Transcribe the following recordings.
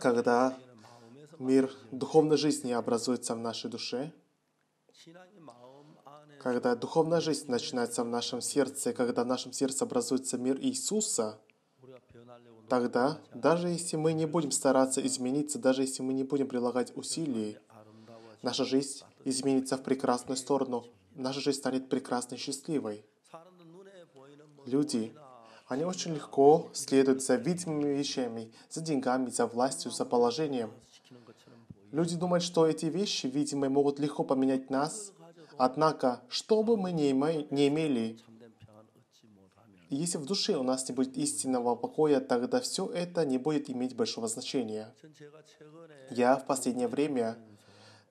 когда мир духовной жизни образуется в нашей душе, когда духовная жизнь начинается в нашем сердце, когда в нашем сердце образуется мир Иисуса, тогда, даже если мы не будем стараться измениться, даже если мы не будем прилагать усилий, наша жизнь изменится в прекрасную сторону. Наша жизнь станет прекрасной, счастливой. Люди они очень легко следуют за видимыми вещами, за деньгами, за властью, за положением. Люди думают, что эти вещи, видимые, могут легко поменять нас. Однако, что бы мы ни имели, если в душе у нас не будет истинного покоя, тогда все это не будет иметь большого значения. Я в последнее время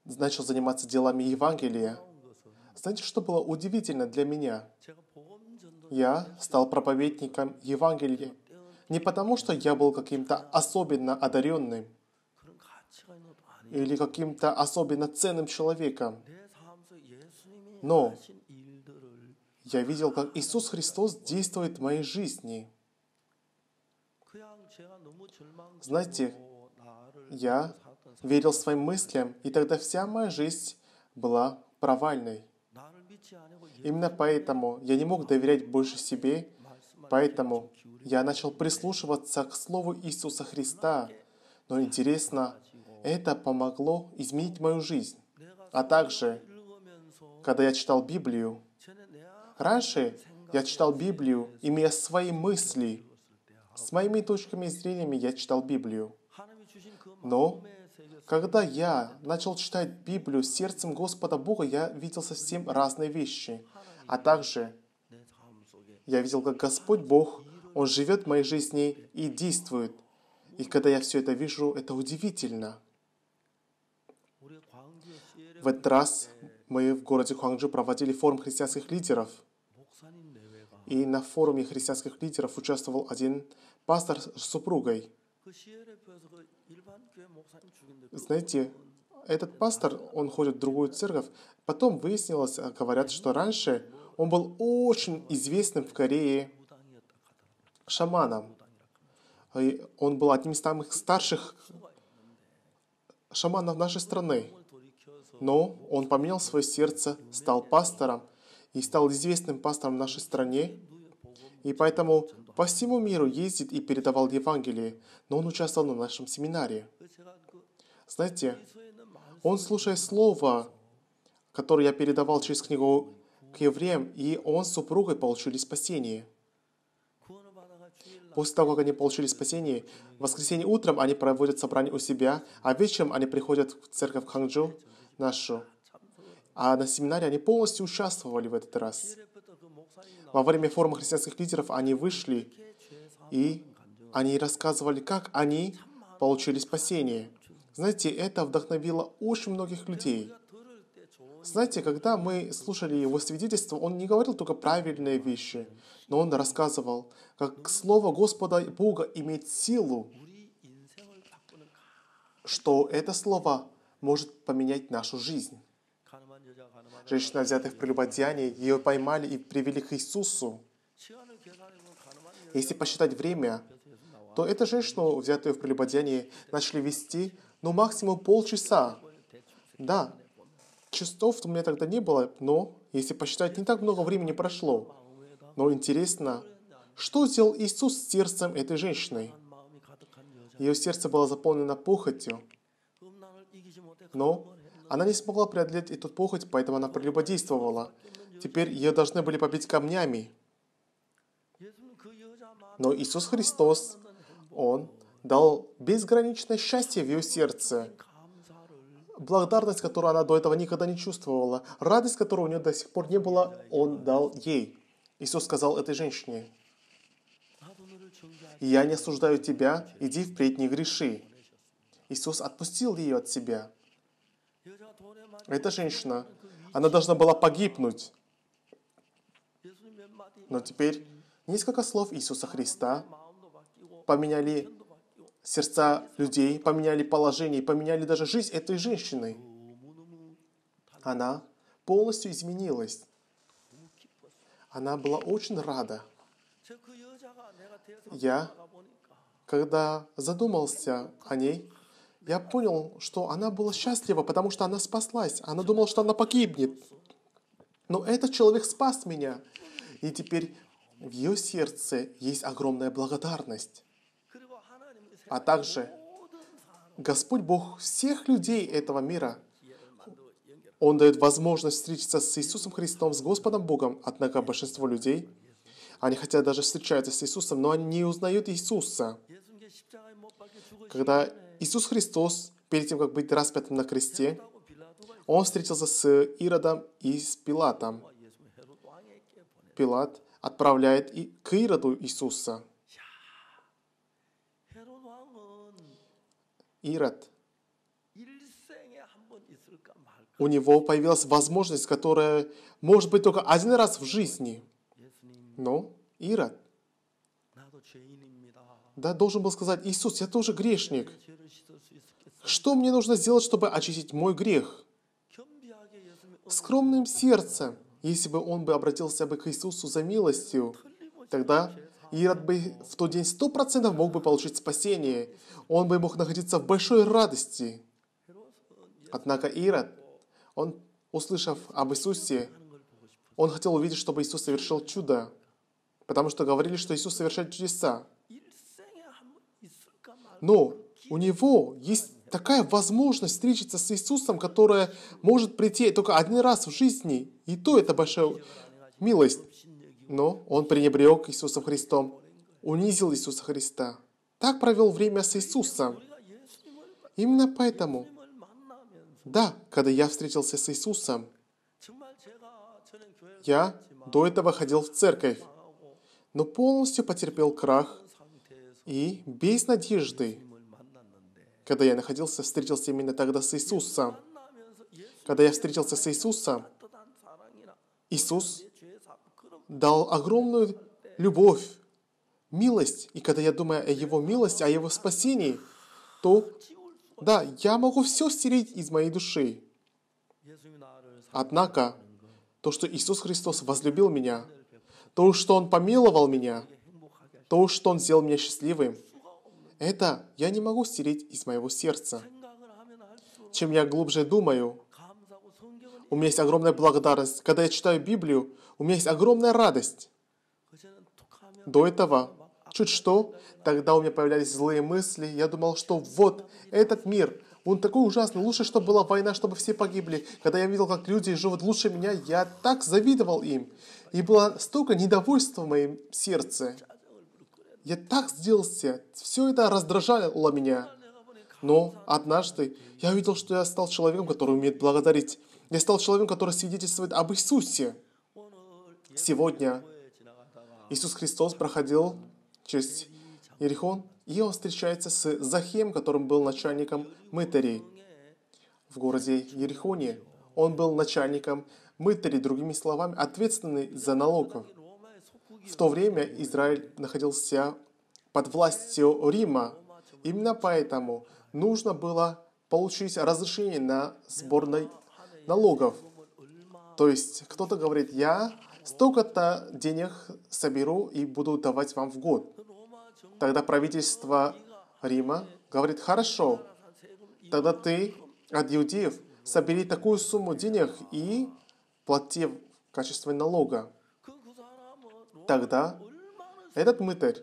начал заниматься делами Евангелия. Знаете, что было удивительно для меня? Я стал проповедником Евангелия не потому, что я был каким-то особенно одаренным или каким-то особенно ценным человеком, но я видел, как Иисус Христос действует в моей жизни. Знаете, я верил своим мыслям, и тогда вся моя жизнь была провальной. Именно поэтому я не мог доверять больше себе, поэтому я начал прислушиваться к Слову Иисуса Христа. Но интересно, это помогло изменить мою жизнь. А также, когда я читал Библию, раньше я читал Библию, имея свои мысли. С моими точками зрения я читал Библию. Но когда я начал читать Библию сердцем Господа Бога, я видел совсем разные вещи. А также я видел, как Господь Бог, Он живет в моей жизни и действует. И когда я все это вижу, это удивительно. В этот раз мы в городе Хуанджи проводили форум христианских лидеров. И на форуме христианских лидеров участвовал один пастор с супругой. Знаете, этот пастор, он ходит в другую церковь. Потом выяснилось, а, говорят, что раньше он был очень известным в Корее шаманом. И он был одним из самых старших шаманов нашей страны. Но он поменял свое сердце, стал пастором и стал известным пастором в нашей стране. И поэтому по всему миру ездит и передавал Евангелие, но он участвовал на нашем семинаре. Знаете, он, слушая слово, которое я передавал через книгу к евреям, и он с супругой получили спасение. После того, как они получили спасение, в воскресенье утром они проводят собрание у себя, а вечером они приходят в церковь Ханчжоу нашу. А на семинаре они полностью участвовали в этот раз. Во время форума христианских лидеров они вышли и они рассказывали, как они получили спасение. Знаете, это вдохновило очень многих людей. Знаете, когда мы слушали его свидетельство, он не говорил только правильные вещи, но он рассказывал, как Слово Господа Бога имеет силу, что это Слово может поменять нашу жизнь. Женщина, взятая в прелюбодеянии, ее поймали и привели к Иисусу. Если посчитать время, то эту женщину, взятую в прелюбодеянии, начали вести, ну, максимум полчаса. Да, часов у меня тогда не было, но, если посчитать, не так много времени прошло. Но интересно, что сделал Иисус с сердцем этой женщины? Ее сердце было заполнено похотью, но она не смогла преодолеть эту похоть, поэтому она прелюбодействовала. Теперь ее должны были побить камнями. Но Иисус Христос, Он дал безграничное счастье в ее сердце. Благодарность, которую она до этого никогда не чувствовала, радость, которой у нее до сих пор не было, Он дал ей. Иисус сказал этой женщине, «Я не осуждаю тебя, иди впредь не греши». Иисус отпустил ее от себя – эта женщина, она должна была погибнуть. Но теперь несколько слов Иисуса Христа поменяли сердца людей, поменяли положение, поменяли даже жизнь этой женщины. Она полностью изменилась. Она была очень рада. Я, когда задумался о ней, я понял, что она была счастлива, потому что она спаслась. Она думала, что она погибнет. Но этот человек спас меня. И теперь в ее сердце есть огромная благодарность. А также Господь Бог всех людей этого мира. Он дает возможность встретиться с Иисусом Христом, с Господом Богом. Однако большинство людей, они хотя даже встречаются с Иисусом, но они не узнают Иисуса когда Иисус Христос, перед тем, как быть распятым на кресте, он встретился с Иродом и с Пилатом. Пилат отправляет и к Ироду Иисуса. Ирод. У него появилась возможность, которая может быть только один раз в жизни. Но Ирод да, должен был сказать, Иисус, я тоже грешник. Что мне нужно сделать, чтобы очистить мой грех? Скромным сердцем, если бы он бы обратился бы к Иисусу за милостью, тогда Ирод бы в тот день сто процентов мог бы получить спасение. Он бы мог находиться в большой радости. Однако Ирод, он, услышав об Иисусе, он хотел увидеть, чтобы Иисус совершил чудо, потому что говорили, что Иисус совершает чудеса но у него есть такая возможность встретиться с Иисусом, которая может прийти только один раз в жизни, и то это большая милость. Но он пренебрег Иисусом Христом, унизил Иисуса Христа. Так провел время с Иисусом. Именно поэтому, да, когда я встретился с Иисусом, я до этого ходил в церковь, но полностью потерпел крах и без надежды. Когда я находился, встретился именно тогда с Иисусом. Когда я встретился с Иисусом, Иисус дал огромную любовь, милость. И когда я думаю о Его милости, о Его спасении, то да, я могу все стереть из моей души. Однако, то, что Иисус Христос возлюбил меня, то, что Он помиловал меня – то, что он сделал меня счастливым, это я не могу стереть из моего сердца. Чем я глубже думаю, у меня есть огромная благодарность. Когда я читаю Библию, у меня есть огромная радость. До этого, чуть что, тогда у меня появлялись злые мысли. Я думал, что вот этот мир, он такой ужасный. Лучше, чтобы была война, чтобы все погибли. Когда я видел, как люди живут лучше меня, я так завидовал им. И было столько недовольства в моем сердце. Я так сделался, все это раздражало меня. Но однажды я увидел, что я стал человеком, который умеет благодарить. Я стал человеком, который свидетельствует об Иисусе. Сегодня Иисус Христос проходил через Иерихон. и он встречается с Захем, которым был начальником мытарей в городе Ерихоне. Он был начальником мытарей, другими словами, ответственный за налогов. В то время Израиль находился под властью Рима. Именно поэтому нужно было получить разрешение на сбор налогов. То есть кто-то говорит, я столько-то денег соберу и буду давать вам в год. Тогда правительство Рима говорит, хорошо, тогда ты от иудеев собери такую сумму денег и плати в качестве налога тогда этот мытарь,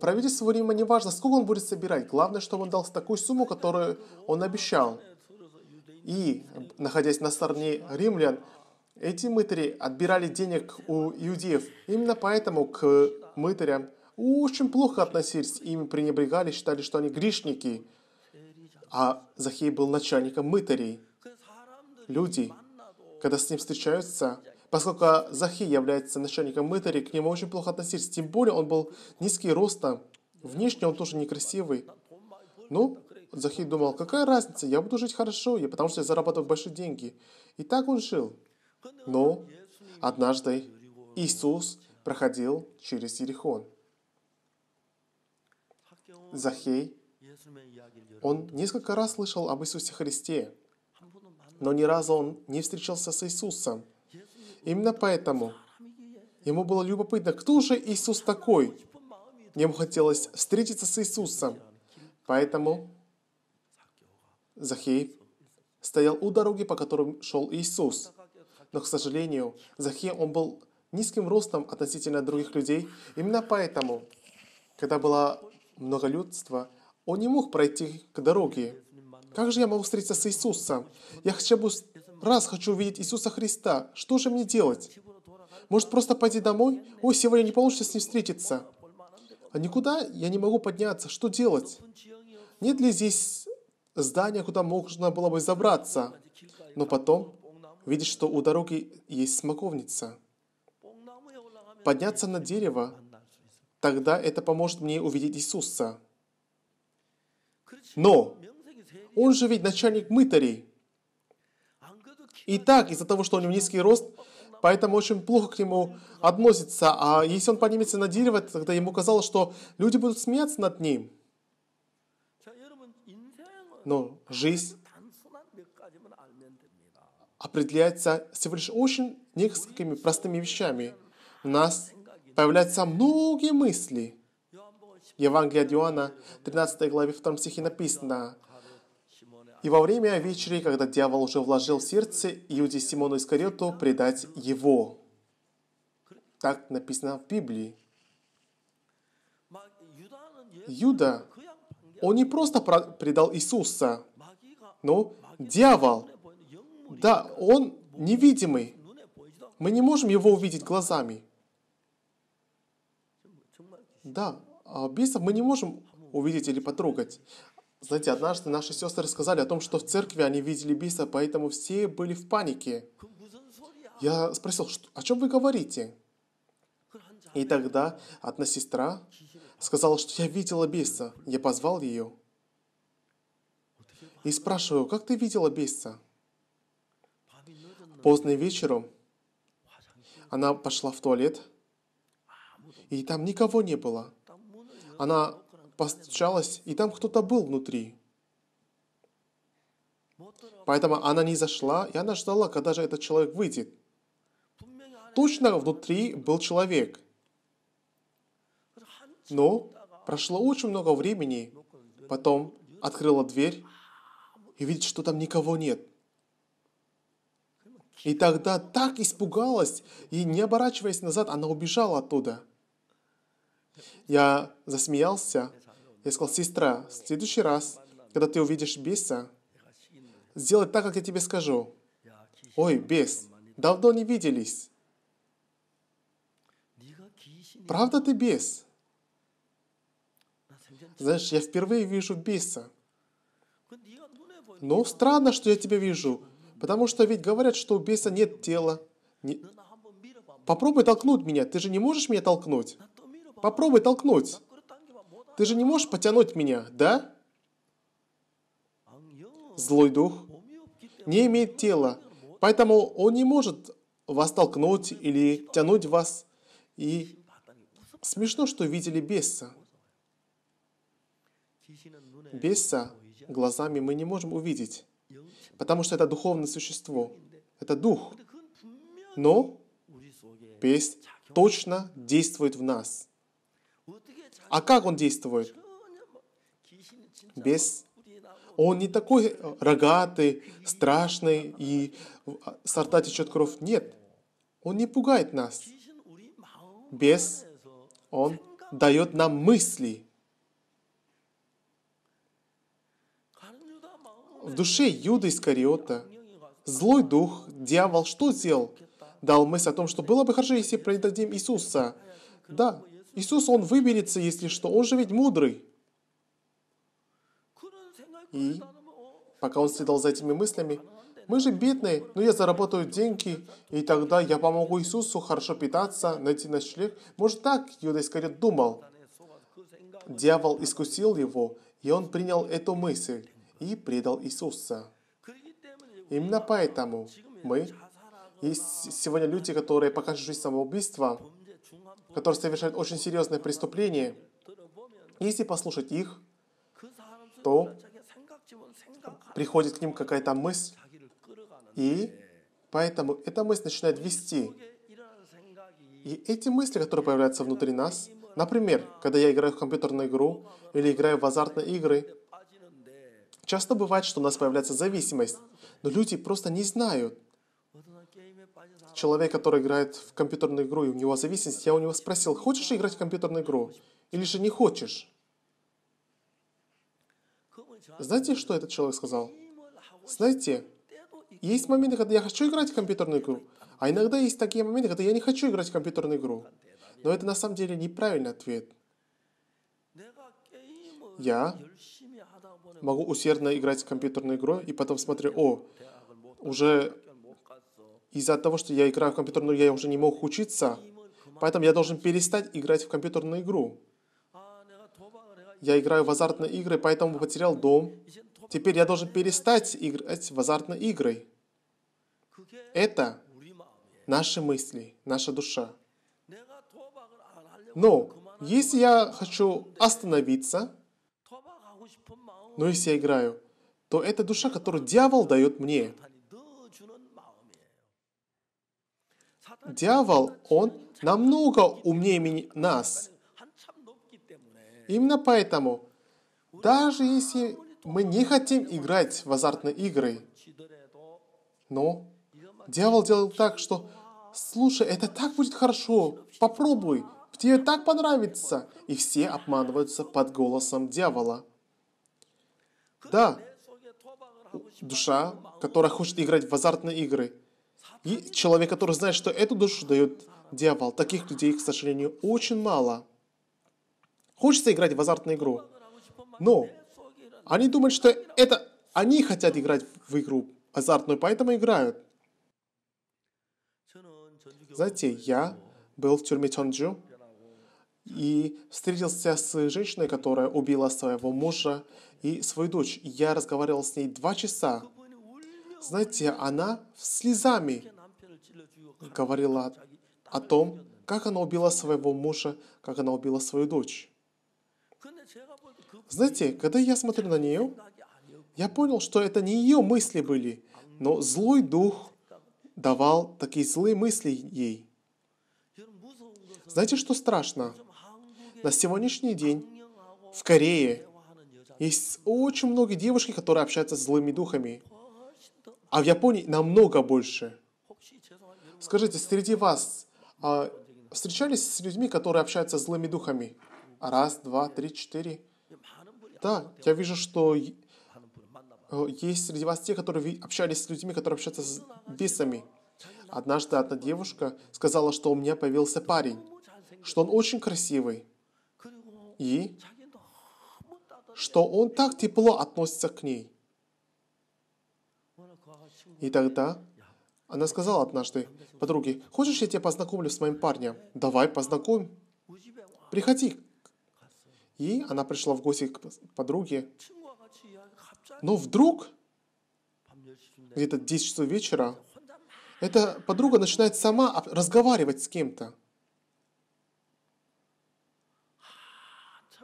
правительству Рима не важно, сколько он будет собирать, главное, чтобы он дал такую сумму, которую он обещал. И, находясь на стороне римлян, эти мытари отбирали денег у иудеев. Именно поэтому к мытарям очень плохо относились, ими пренебрегали, считали, что они грешники. А Захей был начальником мытарей. Люди, когда с ним встречаются, Поскольку Захи является начальником мытарей, к нему очень плохо относились. Тем более он был низкий роста, внешне он тоже некрасивый. Ну, Захи думал, какая разница, я буду жить хорошо, я, потому что я зарабатываю большие деньги. И так он жил. Но однажды Иисус проходил через Ерихон. Захей, он несколько раз слышал об Иисусе Христе, но ни разу он не встречался с Иисусом. Именно поэтому ему было любопытно, кто же Иисус такой. Ему хотелось встретиться с Иисусом. Поэтому Захей стоял у дороги, по которой шел Иисус. Но, к сожалению, Захей, он был низким ростом относительно других людей. Именно поэтому, когда было многолюдство, он не мог пройти к дороге. Как же я могу встретиться с Иисусом? Я хочу бы раз хочу увидеть Иисуса Христа. Что же мне делать? Может, просто пойти домой? Ой, сегодня не получится с ним встретиться. А никуда я не могу подняться. Что делать? Нет ли здесь здания, куда можно было бы забраться? Но потом видишь, что у дороги есть смоковница. Подняться на дерево, тогда это поможет мне увидеть Иисуса. Но он же ведь начальник мытарей и так из-за того, что у него низкий рост, поэтому очень плохо к нему относится. А если он поднимется на дерево, тогда ему казалось, что люди будут смеяться над ним. Но жизнь определяется всего лишь очень несколькими простыми вещами. У нас появляются многие мысли. Евангелие от Иоанна, 13 главе 2 стихе написано, и во время вечери, когда дьявол уже вложил в сердце Иуде Симону Искариоту предать его. Так написано в Библии. Юда, он не просто предал Иисуса, но дьявол, да, он невидимый. Мы не можем его увидеть глазами. Да, а бесов мы не можем увидеть или потрогать. Знаете, однажды наши сестры сказали о том, что в церкви они видели биса, поэтому все были в панике. Я спросил, о чем вы говорите? И тогда одна сестра сказала, что я видела беса. Я позвал ее. И спрашиваю, как ты видела беса? Поздно вечером она пошла в туалет, и там никого не было. Она постучалась, и там кто-то был внутри. Поэтому она не зашла, и она ждала, когда же этот человек выйдет. Точно внутри был человек. Но прошло очень много времени. Потом открыла дверь и видит, что там никого нет. И тогда так испугалась, и не оборачиваясь назад, она убежала оттуда. Я засмеялся, я сказал, сестра, в следующий раз, когда ты увидишь беса, сделай так, как я тебе скажу. Ой, бес, давно не виделись. Правда ты бес? Знаешь, я впервые вижу беса. Но «Ну, странно, что я тебя вижу, потому что ведь говорят, что у беса нет тела. Не... Попробуй толкнуть меня, ты же не можешь меня толкнуть? Попробуй толкнуть. Ты же не можешь потянуть меня, да? Злой дух не имеет тела, поэтому он не может вас толкнуть или тянуть вас. И смешно, что видели беса. Беса глазами мы не можем увидеть, потому что это духовное существо, это дух. Но бес точно действует в нас – а как он действует? Без он не такой э, рогатый, страшный и э, сорта течет кровь. Нет, он не пугает нас. Без он дает нам мысли. В душе Юда Искариота злой дух, дьявол, что сделал? Дал мысль о том, что было бы хорошо, если предадим Иисуса. Да, Иисус, Он выберется, если что. Он же ведь мудрый. И пока Он следовал за этими мыслями, мы же бедные, но я заработаю деньги, и тогда я помогу Иисусу хорошо питаться, найти ночлег. Может так Юда Искарит думал. Дьявол искусил его, и он принял эту мысль и предал Иисуса. Именно поэтому мы есть сегодня люди, которые покажут жизнь самоубийства, которые совершают очень серьезные преступления, если послушать их, то приходит к ним какая-то мысль, и поэтому эта мысль начинает вести. И эти мысли, которые появляются внутри нас, например, когда я играю в компьютерную игру или играю в азартные игры, часто бывает, что у нас появляется зависимость, но люди просто не знают, человек, который играет в компьютерную игру, и у него зависимость, я у него спросил, хочешь играть в компьютерную игру или же не хочешь? Знаете, что этот человек сказал? Знаете, есть моменты, когда я хочу играть в компьютерную игру, а иногда есть такие моменты, когда я не хочу играть в компьютерную игру. Но это на самом деле неправильный ответ. Я могу усердно играть в компьютерную игру и потом смотрю, о, уже из-за того, что я играю в компьютерную игру, я уже не мог учиться, поэтому я должен перестать играть в компьютерную игру. Я играю в азартные игры, поэтому потерял дом. Теперь я должен перестать играть в азартные игры. Это наши мысли, наша душа. Но если я хочу остановиться, но если я играю, то это душа, которую дьявол дает мне – дьявол, он намного умнее нас. Именно поэтому, даже если мы не хотим играть в азартные игры, но дьявол делает так, что «Слушай, это так будет хорошо, попробуй, тебе так понравится!» И все обманываются под голосом дьявола. Да, душа, которая хочет играть в азартные игры, и человек, который знает, что эту душу дает дьявол. Таких людей, к сожалению, очень мало. Хочется играть в азартную игру. Но они думают, что это они хотят играть в игру азартную, поэтому играют. Знаете, я был в тюрьме Чонджу и встретился с женщиной, которая убила своего мужа и свою дочь. Я разговаривал с ней два часа. Знаете, она слезами говорила о том, как она убила своего мужа, как она убила свою дочь. Знаете, когда я смотрю на нее, я понял, что это не ее мысли были, но злой дух давал такие злые мысли ей. Знаете, что страшно? На сегодняшний день в Корее есть очень много девушек, которые общаются с злыми духами. А в Японии намного больше. Скажите, среди вас а, встречались с людьми, которые общаются с злыми духами? Раз, два, три, четыре. Да, я вижу, что э, есть среди вас те, которые общались с людьми, которые общаются с бесами. Однажды одна девушка сказала, что у меня появился парень, что он очень красивый, и что он так тепло относится к ней. И тогда она сказала однажды подруге, «Хочешь, я тебя познакомлю с моим парнем? Давай, познакомь. Приходи». И она пришла в гости к подруге. Но вдруг, где-то 10 часов вечера, эта подруга начинает сама разговаривать с кем-то.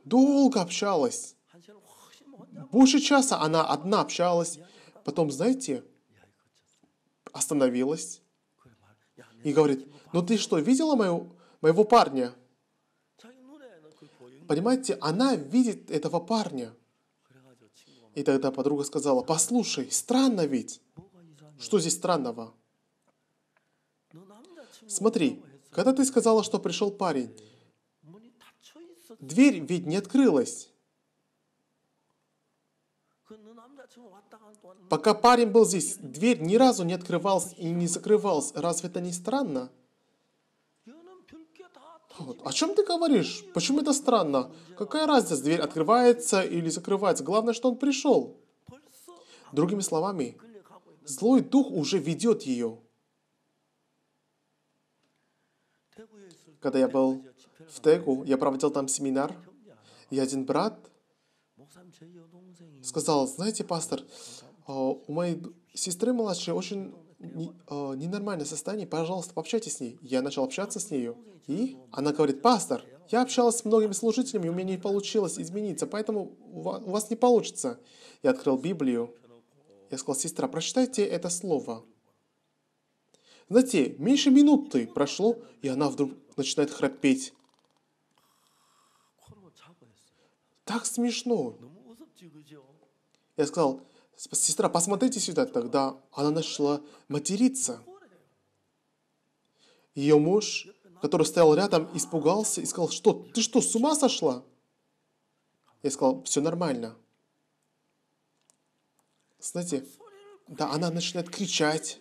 Долго общалась. Больше часа она одна общалась. Потом, знаете, остановилась и говорит, «Ну ты что, видела мою, моего парня?» Понимаете, она видит этого парня. И тогда подруга сказала, «Послушай, странно ведь». Что здесь странного? Смотри, когда ты сказала, что пришел парень, дверь ведь не открылась. Пока парень был здесь, дверь ни разу не открывалась и не закрывалась. Разве это не странно? О чем ты говоришь? Почему это странно? Какая разница, дверь открывается или закрывается? Главное, что он пришел. Другими словами, злой дух уже ведет ее. Когда я был в Тегу, я проводил там семинар, и один брат сказал, знаете, пастор, а, у моей сестры младшей очень не, э, ненормальное состояние, пожалуйста, пообщайтесь с ней. Я начал общаться с нею. И она говорит, пастор, я общалась с многими служителями, у меня не получилось измениться, поэтому у вас, у вас не получится. Я открыл Библию. Я сказал, сестра, прочитайте это слово. Знаете, меньше минуты прошло, и она вдруг начинает храпеть. Так смешно. Я сказал, Сестра, посмотрите сюда. Тогда она начала материться. Ее муж, который стоял рядом, испугался и сказал, что, ты что, с ума сошла? Я сказал, все нормально. Знаете, да, она начинает кричать.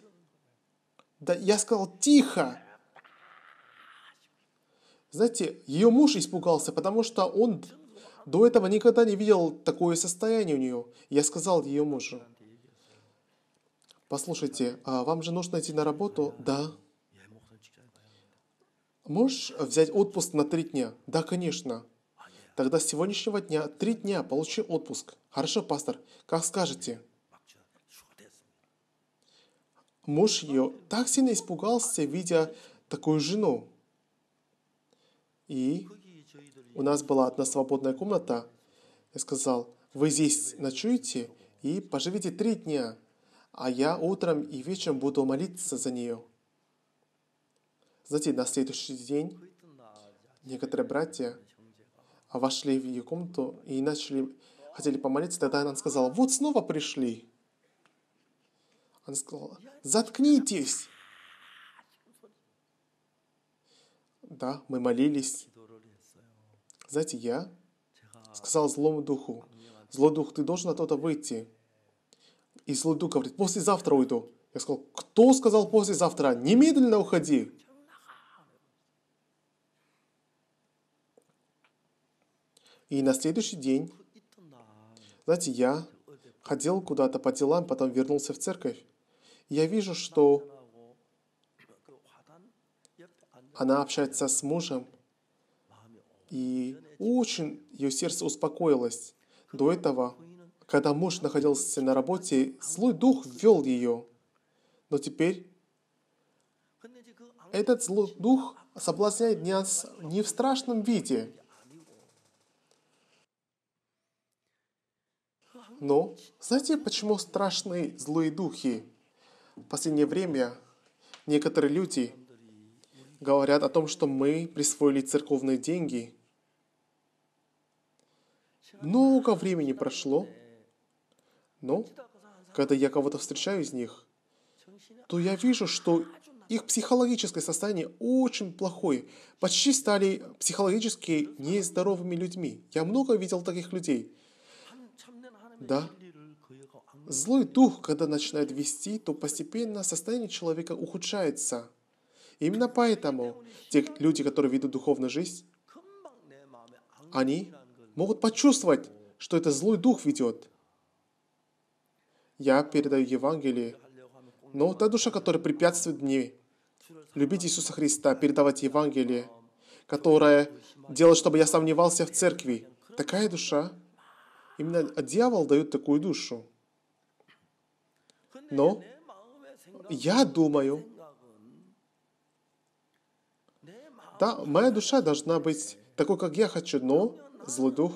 Да, я сказал, тихо. Знаете, ее муж испугался, потому что он до этого никогда не видел такое состояние у нее. Я сказал ее мужу. Послушайте, а вам же нужно идти на работу? Да. Можешь взять отпуск на три дня? Да, конечно. Тогда с сегодняшнего дня три дня получи отпуск. Хорошо, пастор, как скажете. Муж ее так сильно испугался, видя такую жену. И у нас была одна свободная комната. Я сказал, вы здесь ночуете и поживите три дня, а я утром и вечером буду молиться за нее. Знаете, на следующий день некоторые братья вошли в ее комнату и начали, хотели помолиться, тогда она сказала, вот снова пришли. Она сказала, заткнитесь. Да, мы молились. Знаете, я сказал злому духу, злой дух, ты должен оттуда выйти. И злой дух говорит, послезавтра уйду. Я сказал, кто сказал послезавтра? Немедленно уходи. И на следующий день, знаете, я ходил куда-то по делам, потом вернулся в церковь. Я вижу, что она общается с мужем, и очень ее сердце успокоилось. До этого, когда муж находился на работе, злой дух ввел ее. Но теперь этот злой дух соблазняет нас не в страшном виде, Но знаете, почему страшные злые духи? В последнее время некоторые люди говорят о том, что мы присвоили церковные деньги. Много времени прошло, но когда я кого-то встречаю из них, то я вижу, что их психологическое состояние очень плохое. Почти стали психологически нездоровыми людьми. Я много видел таких людей. Да. Злой дух, когда начинает вести, то постепенно состояние человека ухудшается. Именно поэтому те люди, которые ведут духовную жизнь, они могут почувствовать, что это злой дух ведет. Я передаю Евангелие, но та душа, которая препятствует мне любить Иисуса Христа, передавать Евангелие, которая делает, чтобы я сомневался в церкви, такая душа, именно дьявол дает такую душу. Но я думаю, Да, моя душа должна быть такой, как я хочу, но злой дух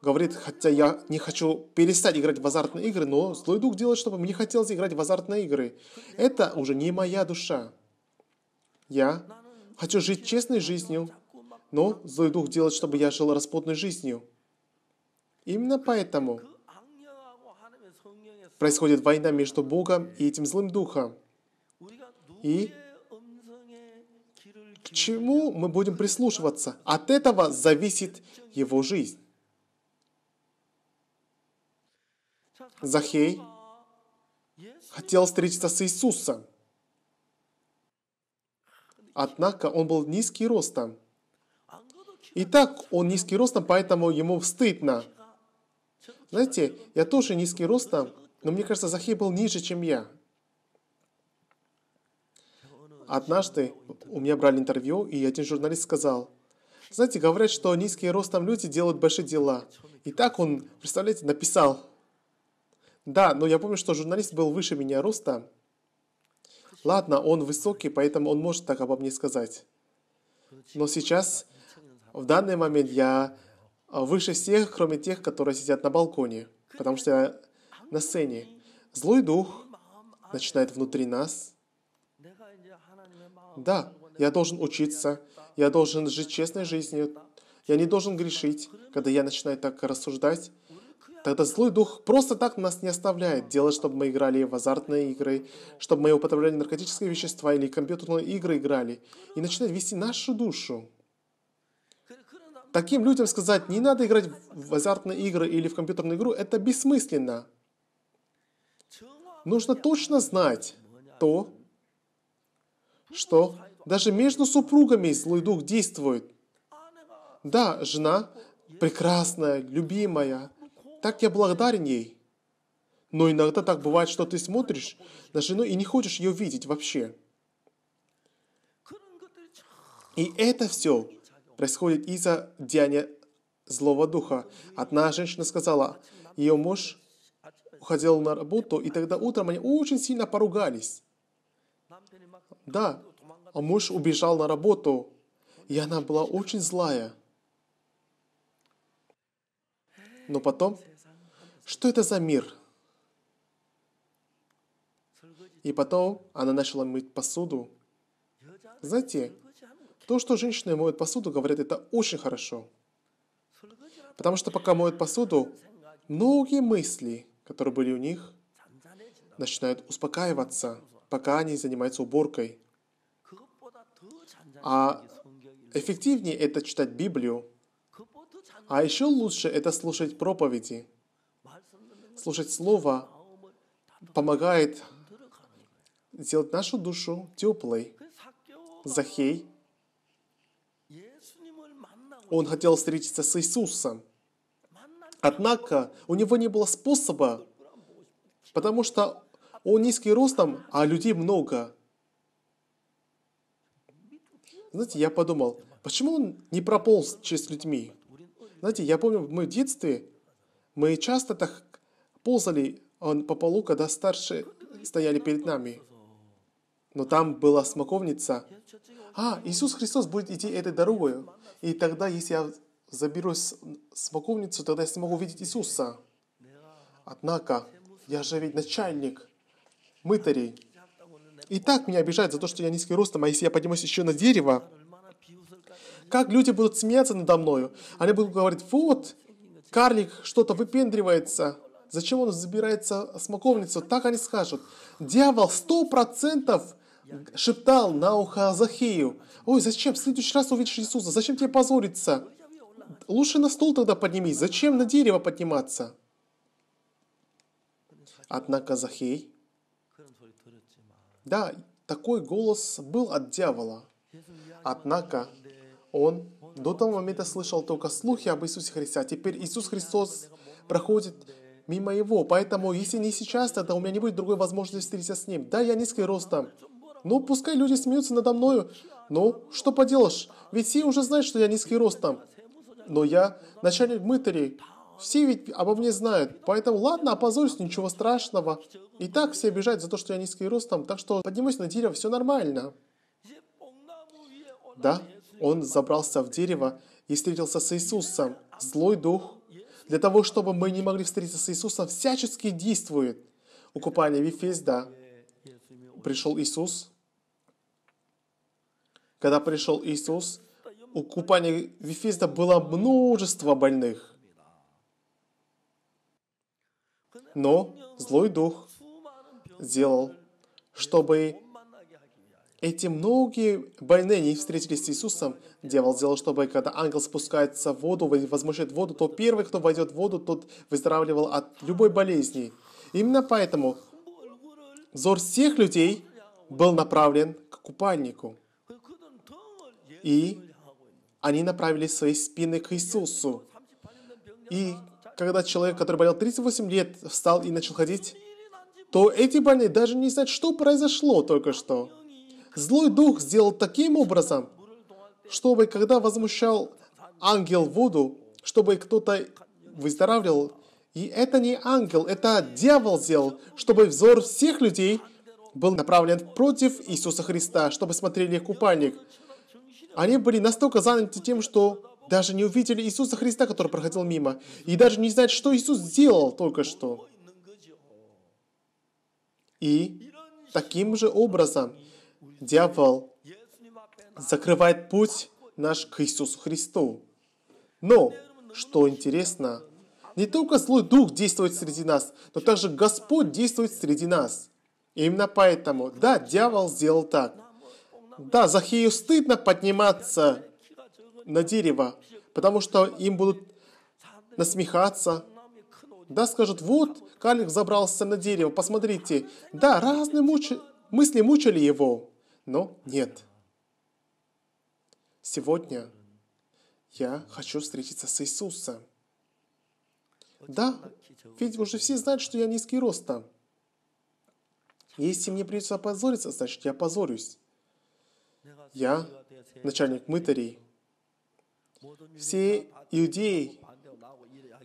говорит, хотя я не хочу перестать играть в азартные игры, но злой дух делает, чтобы мне хотелось играть в азартные игры. Это уже не моя душа. Я хочу жить честной жизнью, но злой дух делает, чтобы я жил распутной жизнью. Именно поэтому происходит война между Богом и этим злым духом. И чему мы будем прислушиваться. От этого зависит его жизнь. Захей хотел встретиться с Иисусом. Однако он был низкий ростом. И так он низкий ростом, поэтому ему стыдно. Знаете, я тоже низкий ростом, но мне кажется, Захей был ниже, чем я. Однажды у меня брали интервью, и один журналист сказал, знаете, говорят, что низкие ростом люди делают большие дела. И так он, представляете, написал. Да, но я помню, что журналист был выше меня роста. Ладно, он высокий, поэтому он может так обо мне сказать. Но сейчас, в данный момент, я выше всех, кроме тех, которые сидят на балконе, потому что я на сцене. Злой дух начинает внутри нас – да, я должен учиться, я должен жить честной жизнью, я не должен грешить. Когда я начинаю так рассуждать, тогда злой дух просто так нас не оставляет. делать, чтобы мы играли в азартные игры, чтобы мы употребляли наркотические вещества или компьютерные игры играли. И начинает вести нашу душу. Таким людям сказать, не надо играть в азартные игры или в компьютерную игру, это бессмысленно. Нужно точно знать то, что даже между супругами злой дух действует. Да, жена прекрасная, любимая. Так я благодарен ей. Но иногда так бывает, что ты смотришь на жену и не хочешь ее видеть вообще. И это все происходит из-за деяния злого духа. Одна женщина сказала, ее муж уходил на работу, и тогда утром они очень сильно поругались. Да, а муж убежал на работу, и она была очень злая. Но потом, что это за мир? И потом она начала мыть посуду. Знаете, то, что женщины моют посуду, говорят, это очень хорошо. Потому что пока моют посуду, многие мысли, которые были у них, начинают успокаиваться пока они занимаются уборкой. А эффективнее это читать Библию. А еще лучше это слушать проповеди. Слушать Слово помогает сделать нашу душу теплой. Захей, он хотел встретиться с Иисусом. Однако у него не было способа, потому что он низкий ростом, а людей много. Знаете, я подумал, почему он не прополз через людьми? Знаете, я помню, мы в детстве, мы часто так ползали а он по полу, когда старшие стояли перед нами. Но там была смоковница. А, Иисус Христос будет идти этой дорогой. И тогда, если я заберу смоковницу, тогда я смогу видеть Иисуса. Однако, я же ведь начальник мытарей. И так меня обижают за то, что я низкий ростом, а если я поднимусь еще на дерево, как люди будут смеяться надо мною? Они будут говорить, вот, карлик что-то выпендривается, зачем он забирается с смоковницу? Так они скажут. Дьявол сто процентов шептал на ухо Захею, ой, зачем, в следующий раз увидишь Иисуса, зачем тебе позориться? Лучше на стол тогда поднимись, зачем на дерево подниматься? Однако Захей да, такой голос был от дьявола. Однако он до того момента слышал только слухи об Иисусе Христе, а теперь Иисус Христос проходит мимо его. Поэтому, если не сейчас, тогда у меня не будет другой возможности встретиться с ним. Да, я низкий ростом. Ну, пускай люди смеются надо мною. ну что поделаешь? Ведь все уже знают, что я низкий ростом. Но я начальник мытарей. Все ведь обо мне знают, поэтому ладно, опозорюсь, ничего страшного. И так все обижают за то, что я низкий ростом, так что поднимусь на дерево, все нормально. Да, он забрался в дерево и встретился с Иисусом. Злой дух для того, чтобы мы не могли встретиться с Иисусом, всячески действует. Укупание купания да? пришел Иисус. Когда пришел Иисус, у купания Вифезда было множество больных. Но злой дух сделал, чтобы эти многие больные не встретились с Иисусом. Дьявол сделал, чтобы когда ангел спускается в воду, возмущает воду, то первый, кто войдет в воду, тот выздоравливал от любой болезни. Именно поэтому взор всех людей был направлен к купальнику. И они направили свои спины к Иисусу. И когда человек, который болел 38 лет, встал и начал ходить, то эти больные даже не знают, что произошло только что. Злой дух сделал таким образом, чтобы когда возмущал ангел воду, чтобы кто-то выздоравливал, и это не ангел, это дьявол сделал, чтобы взор всех людей был направлен против Иисуса Христа, чтобы смотрели купальник. Они были настолько заняты тем, что даже не увидели Иисуса Христа, который проходил мимо, и даже не знают, что Иисус сделал только что. И таким же образом дьявол закрывает путь наш к Иисусу Христу. Но, что интересно, не только злой дух действует среди нас, но также Господь действует среди нас. И именно поэтому, да, дьявол сделал так. Да, Захею стыдно подниматься на дерево, потому что им будут насмехаться. Да, скажут, вот, Калик забрался на дерево, посмотрите. Да, разные муч... мысли мучили его, но нет. Сегодня я хочу встретиться с Иисусом. Да, ведь уже все знают, что я низкий роста. Если мне придется опозориться, значит, я опозорюсь. Я начальник мытарей. Все иудеи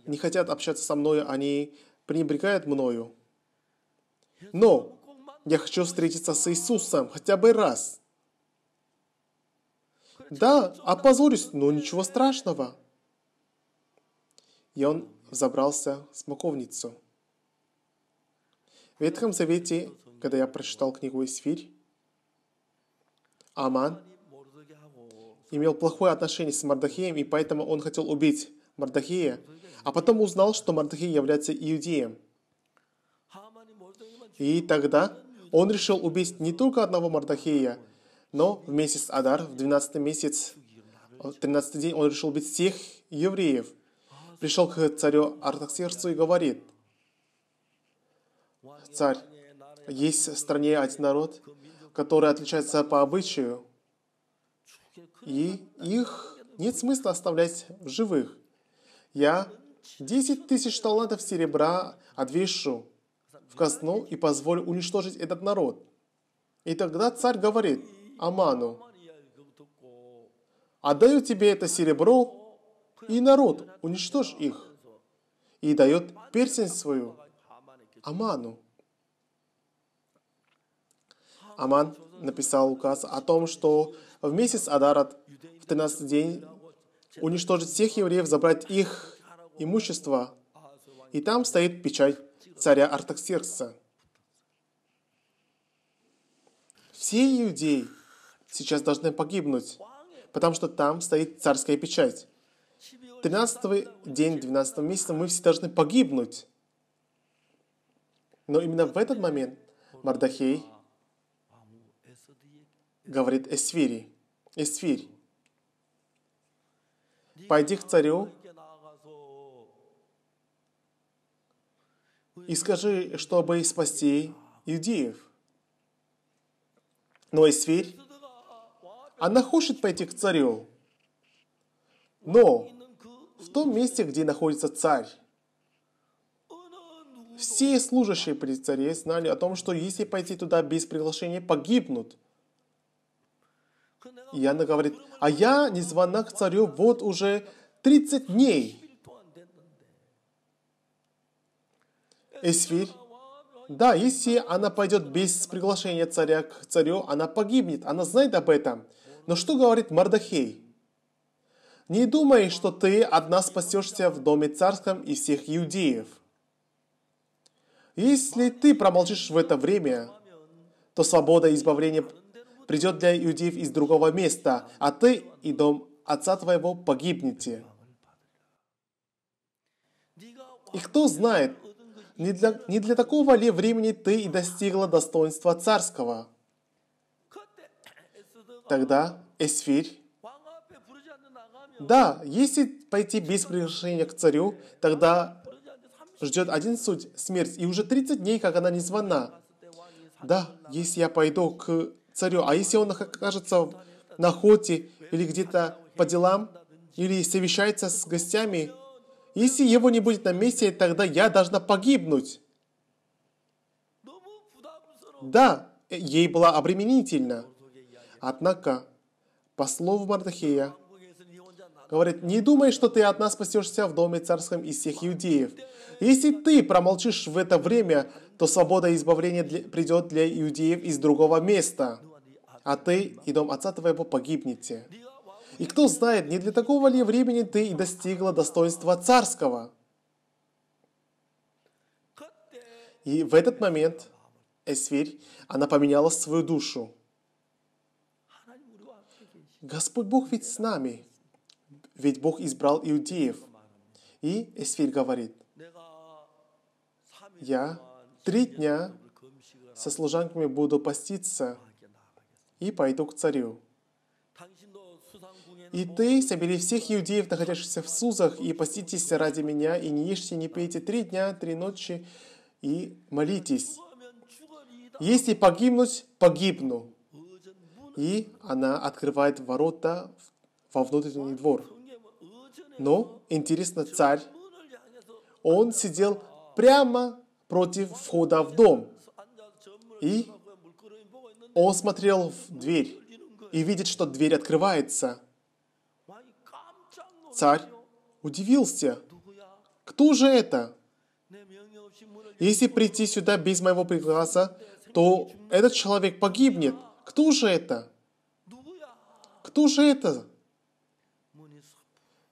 не хотят общаться со мной, они пренебрегают мною. Но я хочу встретиться с Иисусом хотя бы раз. Да, опозорюсь, но ничего страшного. И он забрался в смоковницу. В Ветхом Завете, когда я прочитал книгу «Исфирь», Аман имел плохое отношение с Мардахеем, и поэтому он хотел убить Мардахея, а потом узнал, что Мардахей является иудеем. И тогда он решил убить не только одного Мардахея, но в месяц Адар, в 12 месяц, 13 э, день, он решил убить всех евреев. Пришел к царю Артаксерцу и говорит, «Царь, есть в стране один народ, который отличается по обычаю, и их нет смысла оставлять в живых. Я 10 тысяч талантов серебра отвешу в казну и позволю уничтожить этот народ. И тогда царь говорит Аману, отдаю тебе это серебро и народ, уничтожь их. И дает персень свою Аману. Аман написал указ о том, что в месяц Адарат, в 13 день, уничтожить всех евреев, забрать их имущество. И там стоит печать царя Артаксеркса. Все иудеи сейчас должны погибнуть, потому что там стоит царская печать. 13 й день 12 месяца мы все должны погибнуть. Но именно в этот момент Мардахей – говорит Эсфири. Эсфирь, пойди к царю и скажи, чтобы спасти иудеев. Но Эсфирь, она хочет пойти к царю, но в том месте, где находится царь, все служащие при царе знали о том, что если пойти туда без приглашения, погибнут – и она говорит, а я не звона к царю вот уже 30 дней. Эсфирь, да, если она пойдет без приглашения царя к царю, она погибнет, она знает об этом. Но что говорит Мардахей? Не думай, что ты одна спасешься в доме царском и всех иудеев. Если ты промолчишь в это время, то свобода и избавление придет для иудеев из другого места, а ты и дом отца твоего погибнете. И кто знает, не для, не для такого ли времени ты и достигла достоинства царского? Тогда Эсфирь да, если пойти без приглашения к царю, тогда ждет один суть, смерть, и уже 30 дней, как она не звана. Да, если я пойду к царю. А если он окажется на охоте или где-то по делам, или совещается с гостями, если его не будет на месте, тогда я должна погибнуть. Да, ей была обременительна. Однако, по слову Мардахея, говорит, не думай, что ты одна спасешься в доме царском из всех иудеев. Если ты промолчишь в это время, то свобода и избавление для, придет для иудеев из другого места а ты и дом отца твоего погибнете. И кто знает, не для такого ли времени ты и достигла достоинства царского? И в этот момент Эсфирь, она поменяла свою душу. Господь Бог ведь с нами, ведь Бог избрал иудеев. И Эсфирь говорит, я три дня со служанками буду поститься и пойду к царю. И ты собери всех иудеев, находящихся в Сузах, и поститесь ради меня, и не ешьте, не пейте три дня, три ночи, и молитесь. Если погибнуть, погибну. И она открывает ворота во внутренний двор. Но, интересно, царь, он сидел прямо против входа в дом. И он смотрел в дверь и видит, что дверь открывается. Царь удивился. Кто же это? Если прийти сюда без моего пригласа, то этот человек погибнет. Кто же это? Кто же это?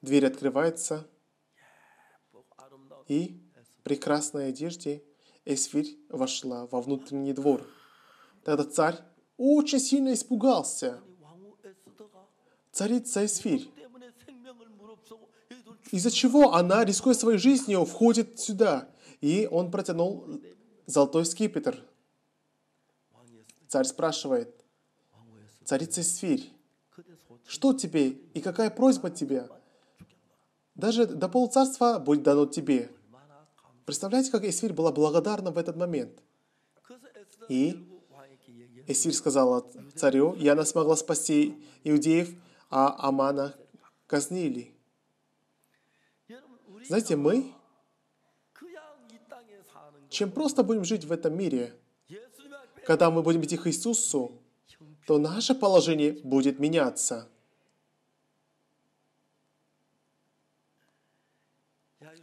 Дверь открывается, и в прекрасной одежде Эсфирь вошла во внутренний двор. Тогда царь очень сильно испугался. Царица Эсфирь. Из-за чего она, рискуя своей жизнью, входит сюда. И он протянул золотой скипетр. Царь спрашивает, царица Эсфирь, что тебе и какая просьба тебе? Даже до полцарства будет дано тебе. Представляете, как Эсфирь была благодарна в этот момент. И Эсир сказала царю, Я она смогла спасти иудеев, а Амана казнили. Знаете, мы, чем просто будем жить в этом мире, когда мы будем идти к Иисусу, то наше положение будет меняться –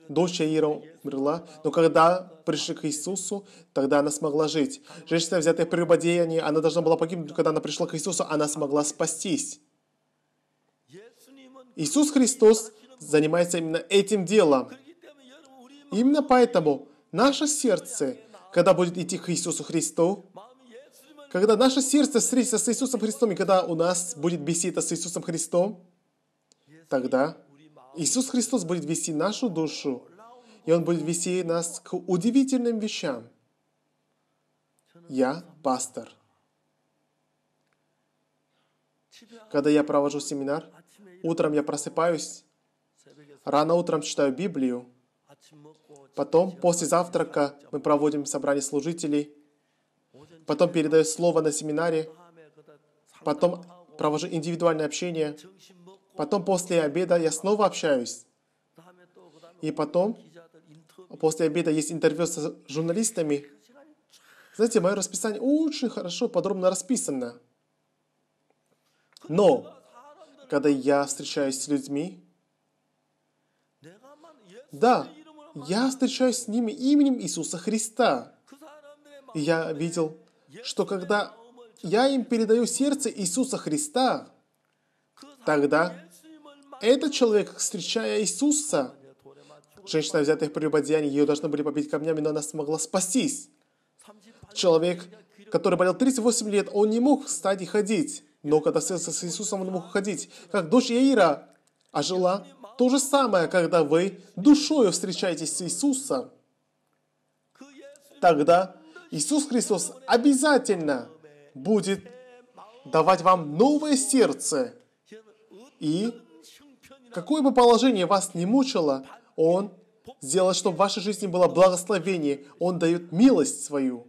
Дочь Яира умерла, но когда пришли к Иисусу, тогда она смогла жить. Женщина, взятая при рыбодеянии, она должна была погибнуть, когда она пришла к Иисусу, она смогла спастись. Иисус Христос занимается именно этим делом. Именно поэтому наше сердце, когда будет идти к Иисусу Христу, когда наше сердце встретится с Иисусом Христом, и когда у нас будет беседа с Иисусом Христом, тогда Иисус Христос будет вести нашу душу, и Он будет вести нас к удивительным вещам. Я пастор. Когда я провожу семинар, утром я просыпаюсь, рано утром читаю Библию, потом после завтрака мы проводим собрание служителей, потом передаю слово на семинаре, потом провожу индивидуальное общение, Потом после обеда я снова общаюсь. И потом, после обеда есть интервью с журналистами. Знаете, мое расписание очень хорошо, подробно расписано. Но, когда я встречаюсь с людьми, да, я встречаюсь с ними именем Иисуса Христа. И я видел, что когда я им передаю сердце Иисуса Христа, Тогда этот человек, встречая Иисуса, женщина, взятая в прелюбодеяние, ее должны были побить камнями, но она смогла спастись. Человек, который болел 38 лет, он не мог встать и ходить. Но когда встретился с Иисусом, он мог ходить. Как дочь Яира ожила. То же самое, когда вы душою встречаетесь с Иисусом. Тогда Иисус Христос обязательно будет давать вам новое сердце, и какое бы положение вас не мучило, Он сделает, чтобы в вашей жизни было благословение. Он дает милость свою.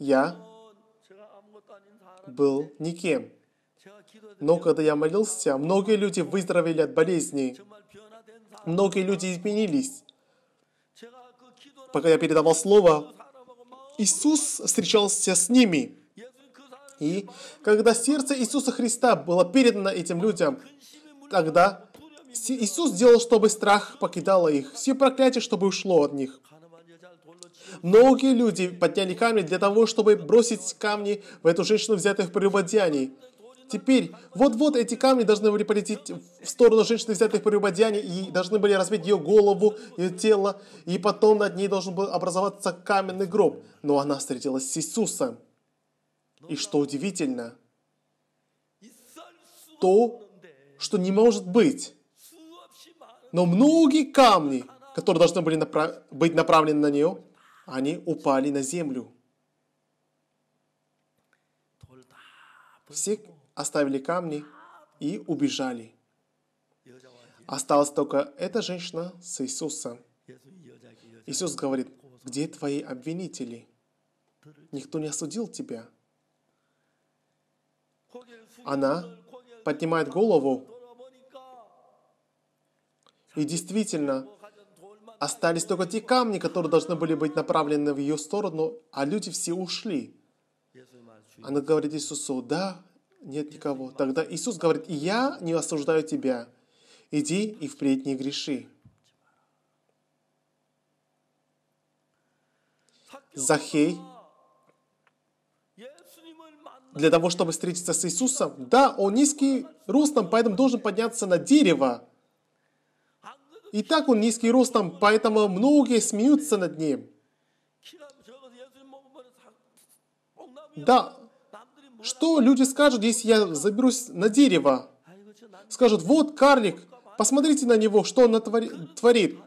Я был никем. Но когда я молился, многие люди выздоровели от болезней. Многие люди изменились. Пока я передавал слово, Иисус встречался с ними. И когда сердце Иисуса Христа было передано этим людям, тогда Иисус сделал, чтобы страх покидало их, все проклятия, чтобы ушло от них. Многие люди подняли камни для того, чтобы бросить камни в эту женщину, взятых в прелюбодеянии. Теперь, вот-вот эти камни должны были полететь в сторону женщины, взятой в прелюбодеянии, и должны были разбить ее голову, ее тело, и потом над ней должен был образоваться каменный гроб. Но она встретилась с Иисусом. И что удивительно, то, что не может быть. Но многие камни, которые должны были направ... быть направлены на нее, они упали на землю. Все оставили камни и убежали. Осталась только эта женщина с Иисусом. Иисус говорит, где твои обвинители? Никто не осудил тебя. Она поднимает голову, и действительно, остались только те камни, которые должны были быть направлены в ее сторону, а люди все ушли. Она говорит Иисусу, да, нет никого. Тогда Иисус говорит, я не осуждаю тебя. Иди и впредь не греши. Захей для того, чтобы встретиться с Иисусом. Да, он низкий ростом, поэтому должен подняться на дерево. И так он низкий ростом, поэтому многие смеются над ним. Да, что люди скажут, если я заберусь на дерево? Скажут, вот карлик, посмотрите на него, что он творит.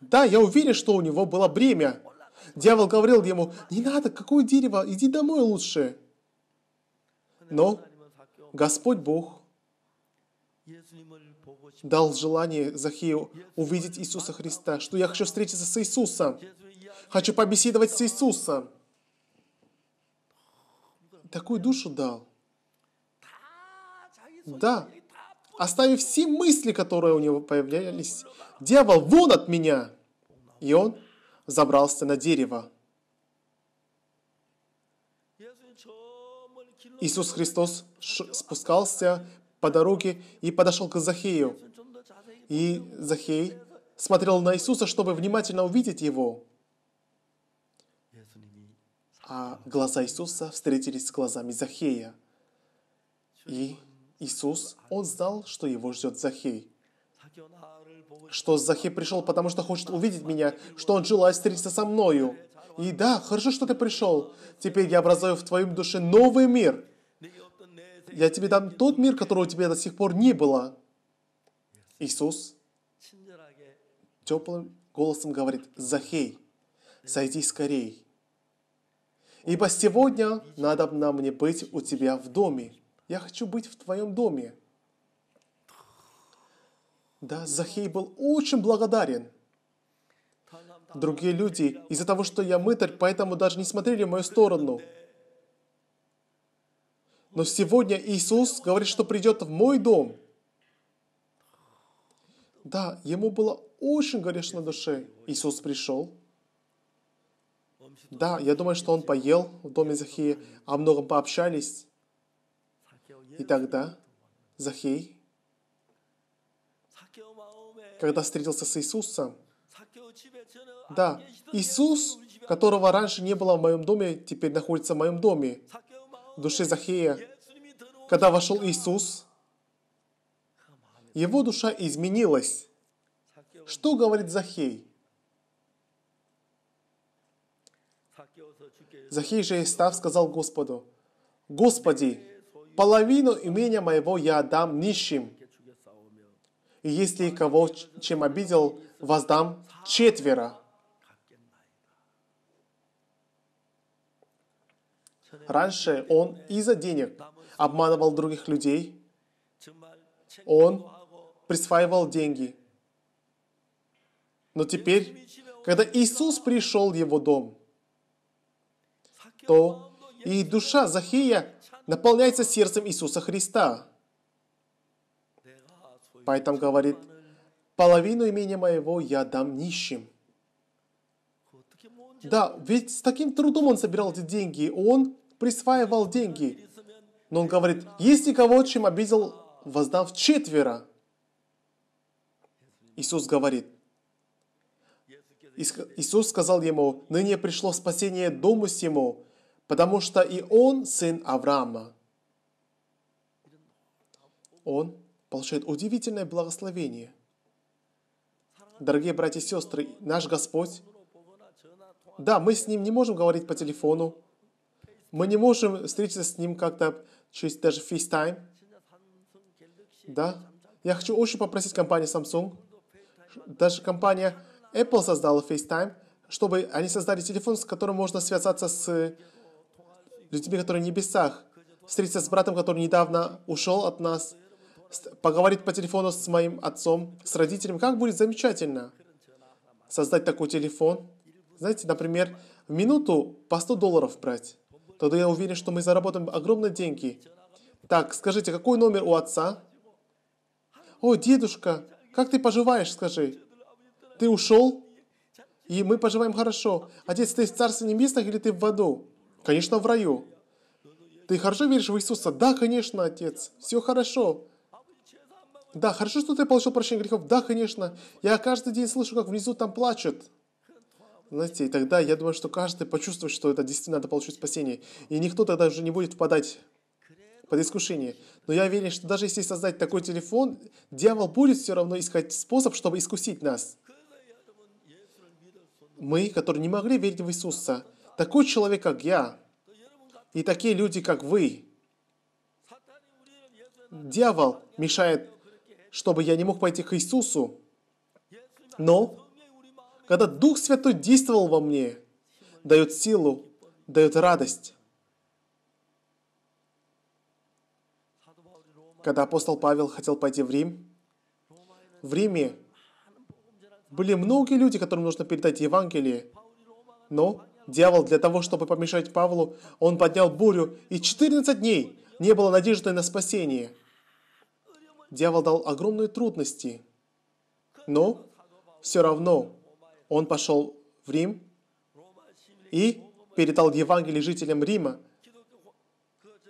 Да, я уверен, что у него было бремя. Дьявол говорил ему, не надо, какое дерево, иди домой лучше. Но Господь Бог дал желание Захею увидеть Иисуса Христа, что я хочу встретиться с Иисусом, хочу побеседовать с Иисусом. Такую душу дал. Да, оставив все мысли, которые у него появлялись, дьявол, вон от меня! И он забрался на дерево. Иисус Христос спускался по дороге и подошел к Захею. И Захей смотрел на Иисуса, чтобы внимательно увидеть его. А глаза Иисуса встретились с глазами Захея. И Иисус, он знал, что его ждет Захей. Что Захей пришел, потому что хочет увидеть меня, что он желает встретиться со мною. И да, хорошо, что ты пришел. Теперь я образую в твоем душе новый мир. Я тебе дам тот мир, которого у тебя до сих пор не было. Иисус теплым голосом говорит, Захей, сойди скорей. Ибо сегодня надо нам мне быть у тебя в доме. Я хочу быть в твоем доме. Да, Захей был очень благодарен. Другие люди из-за того, что я мытарь, поэтому даже не смотрели в мою сторону – но сегодня Иисус говорит, что придет в мой дом. Да, ему было очень грешно на душе. Иисус пришел. Да, я думаю, что он поел в доме Захея, о а многом пообщались. И тогда Захей, когда встретился с Иисусом, да, Иисус, которого раньше не было в моем доме, теперь находится в моем доме душе Захея, когда вошел Иисус, его душа изменилась. Что говорит Захей? Захей же став сказал Господу, «Господи, половину имения моего я дам нищим, и если кого чем обидел, воздам четверо». Раньше он из-за денег обманывал других людей. Он присваивал деньги. Но теперь, когда Иисус пришел в его дом, то и душа Захия наполняется сердцем Иисуса Христа. Поэтому говорит, половину имени моего я дам нищим. Да, ведь с таким трудом он собирал эти деньги. Он присваивал деньги. Но он говорит, если кого чем обидел, воздав четверо. Иисус говорит, Иисус сказал ему, ныне пришло спасение дому сему, потому что и он сын Авраама. Он получает удивительное благословение. Дорогие братья и сестры, наш Господь, да, мы с Ним не можем говорить по телефону, мы не можем встретиться с ним как-то через даже FaceTime. Да? Я хочу очень попросить компанию Samsung, даже компания Apple создала FaceTime, чтобы они создали телефон, с которым можно связаться с людьми, которые в небесах, встретиться с братом, который недавно ушел от нас, поговорить по телефону с моим отцом, с родителями. Как будет замечательно создать такой телефон. Знаете, например, в минуту по 100 долларов брать тогда я уверен, что мы заработаем огромные деньги. Так, скажите, какой номер у отца? О, дедушка, как ты поживаешь, скажи? Ты ушел? И мы поживаем хорошо. Отец, ты в Царстве Небесных или ты в аду? Конечно, в раю. Ты хорошо веришь в Иисуса? Да, конечно, отец. Все хорошо. Да, хорошо, что ты получил прощение грехов. Да, конечно. Я каждый день слышу, как внизу там плачут. Знаете, и тогда я думаю, что каждый почувствует, что это действительно надо получить спасение. И никто тогда уже не будет впадать под искушение. Но я уверен, что даже если создать такой телефон, дьявол будет все равно искать способ, чтобы искусить нас. Мы, которые не могли верить в Иисуса, такой человек, как я, и такие люди, как вы, дьявол мешает, чтобы я не мог пойти к Иисусу. Но когда Дух Святой действовал во мне, дает силу, дает радость. Когда апостол Павел хотел пойти в Рим, в Риме были многие люди, которым нужно передать Евангелие. Но дьявол для того, чтобы помешать Павлу, он поднял бурю, и 14 дней не было надежды на спасение. Дьявол дал огромные трудности, но все равно он пошел в Рим и передал Евангелие жителям Рима.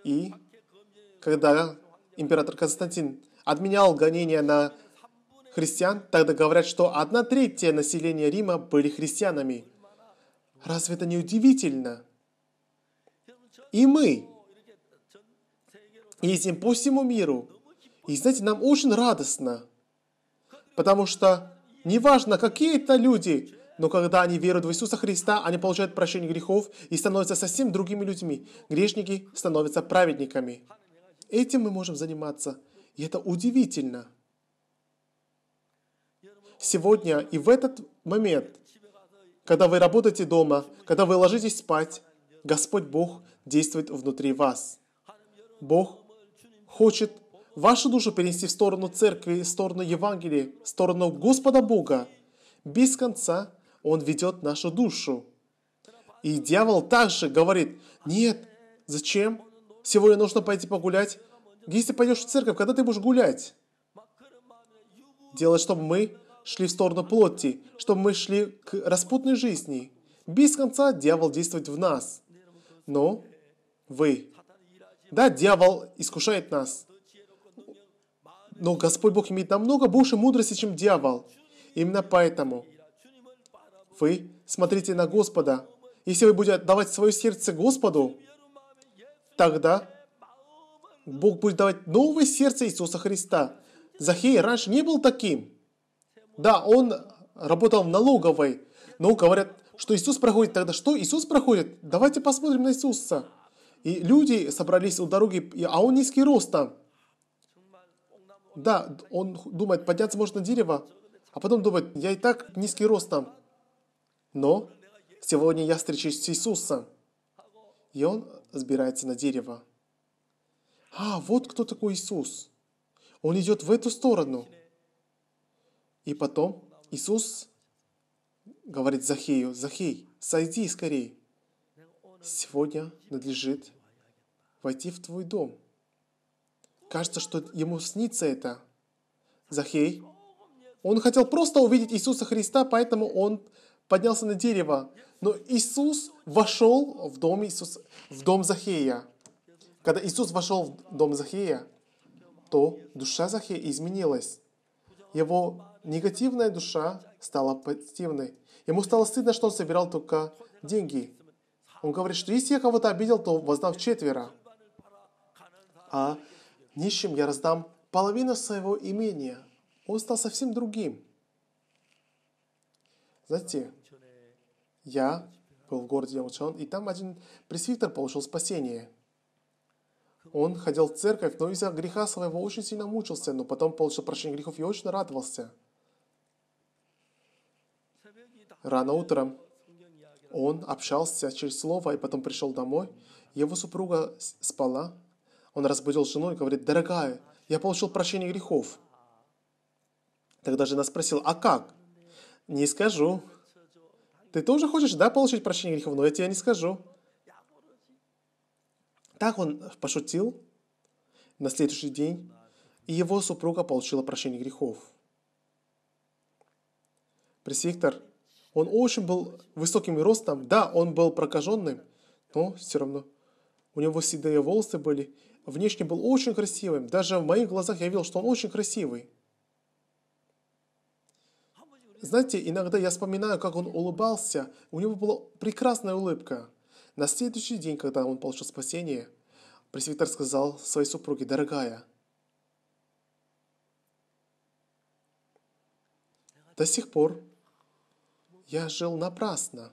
И когда император Константин отменял гонения на христиан, тогда говорят, что одна третья населения Рима были христианами. Разве это не удивительно? И мы ездим по всему миру. И знаете, нам очень радостно, потому что Неважно, какие это люди, но когда они веруют в Иисуса Христа, они получают прощение грехов и становятся совсем другими людьми. Грешники становятся праведниками. Этим мы можем заниматься. И это удивительно. Сегодня и в этот момент, когда вы работаете дома, когда вы ложитесь спать, Господь Бог действует внутри вас. Бог хочет вашу душу перенести в сторону церкви, в сторону Евангелия, в сторону Господа Бога. Без конца Он ведет нашу душу. И дьявол также говорит, нет, зачем? Сегодня нужно пойти погулять. Если пойдешь в церковь, когда ты будешь гулять? Делать, чтобы мы шли в сторону плоти, чтобы мы шли к распутной жизни. Без конца дьявол действует в нас. Но вы. Да, дьявол искушает нас, но Господь Бог имеет намного больше мудрости, чем дьявол. Именно поэтому вы смотрите на Господа. Если вы будете отдавать свое сердце Господу, тогда Бог будет давать новое сердце Иисуса Христа. Захей раньше не был таким. Да, он работал в налоговой, но говорят, что Иисус проходит. Тогда что Иисус проходит? Давайте посмотрим на Иисуса. И люди собрались у дороги, а он низкий ростом. Да, он думает, подняться можно на дерево, а потом думает, я и так низкий рост там, Но сегодня я встречусь с Иисусом. И он сбирается на дерево. А, вот кто такой Иисус. Он идет в эту сторону. И потом Иисус говорит Захею, Захей, сойди скорее. Сегодня надлежит войти в твой дом. Кажется, что ему снится это. Захей. Он хотел просто увидеть Иисуса Христа, поэтому он поднялся на дерево. Но Иисус вошел в дом, Иисус, в дом Захея. Когда Иисус вошел в дом Захея, то душа Захея изменилась. Его негативная душа стала позитивной. Ему стало стыдно, что он собирал только деньги. Он говорит, что если я кого-то обидел, то воздав четверо. А Нищим я раздам половину своего имения. Он стал совсем другим. Знаете, я был в городе Ямучон, и там один пресвитер получил спасение. Он ходил в церковь, но из-за греха своего очень сильно мучился, но потом получил прощение грехов и очень радовался. Рано утром он общался через слово, и потом пришел домой. Его супруга спала, он разбудил жену и говорит, дорогая, я получил прощение грехов. Тогда жена спросила, а как? Не скажу. Ты тоже хочешь, да, получить прощение грехов, но я тебе не скажу. Так он пошутил на следующий день, и его супруга получила прощение грехов. Пресвиктор, он очень был высоким ростом, да, он был прокаженным, но все равно у него седые волосы были, внешне был очень красивым. Даже в моих глазах я видел, что он очень красивый. Знаете, иногда я вспоминаю, как он улыбался. У него была прекрасная улыбка. На следующий день, когда он получил спасение, пресвитер сказал своей супруге, «Дорогая, до сих пор я жил напрасно.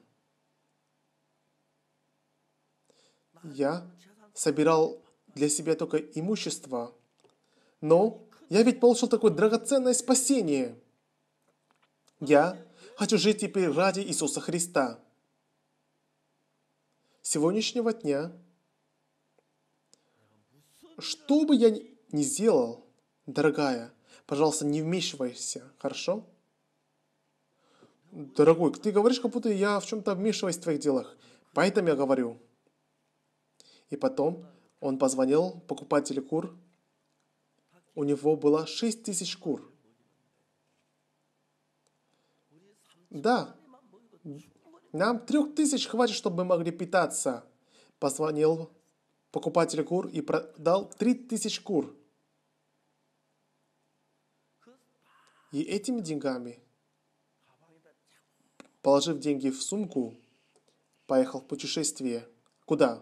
Я собирал для себя только имущество. Но я ведь получил такое драгоценное спасение. Я хочу жить теперь ради Иисуса Христа. С сегодняшнего дня, что бы я ни сделал, дорогая, пожалуйста, не вмешивайся, хорошо? Дорогой, ты говоришь, как будто я в чем-то вмешиваюсь в твоих делах. Поэтому я говорю. И потом, он позвонил покупателю кур. У него было 6 тысяч кур. Да, нам трех тысяч хватит, чтобы мы могли питаться. Позвонил покупатель кур и продал 3000 кур. И этими деньгами, положив деньги в сумку, поехал в путешествие. Куда?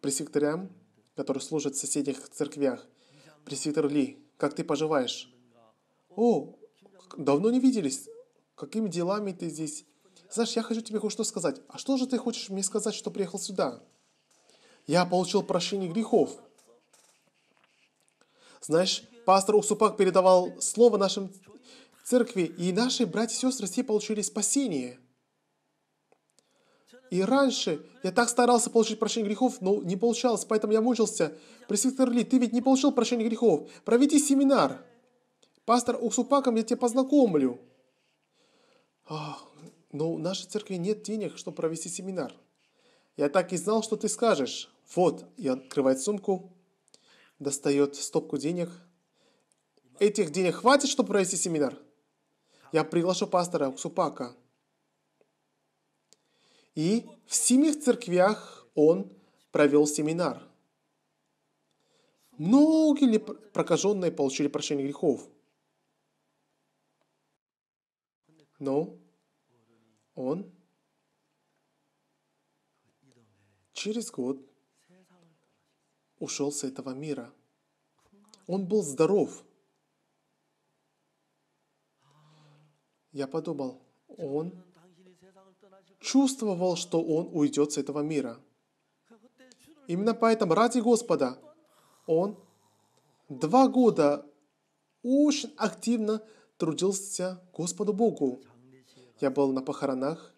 пресвитерям, которые служат в соседних церквях. Пресвитер Ли, как ты поживаешь? О, давно не виделись. Какими делами ты здесь? Знаешь, я хочу тебе кое-что сказать. А что же ты хочешь мне сказать, что приехал сюда? Я получил прощение грехов. Знаешь, пастор Усупак передавал слово нашим церкви, и наши братья и сестры все получили спасение – и раньше я так старался получить прощение грехов, но не получалось, поэтому я мучился. Пресвитер Ли, ты ведь не получил прощение грехов. Проведи семинар. Пастор Уксупаком я тебя познакомлю. Ах, но у нашей церкви нет денег, чтобы провести семинар. Я так и знал, что ты скажешь. Вот, и открывает сумку, достает стопку денег. Этих денег хватит, чтобы провести семинар? Я приглашу пастора Уксупака. И в семи церквях он провел семинар. Многие ли прокаженные получили прощение грехов. Но он через год ушел с этого мира. Он был здоров. Я подумал, он чувствовал, что он уйдет с этого мира. Именно поэтому ради Господа он два года очень активно трудился Господу Богу. Я был на похоронах.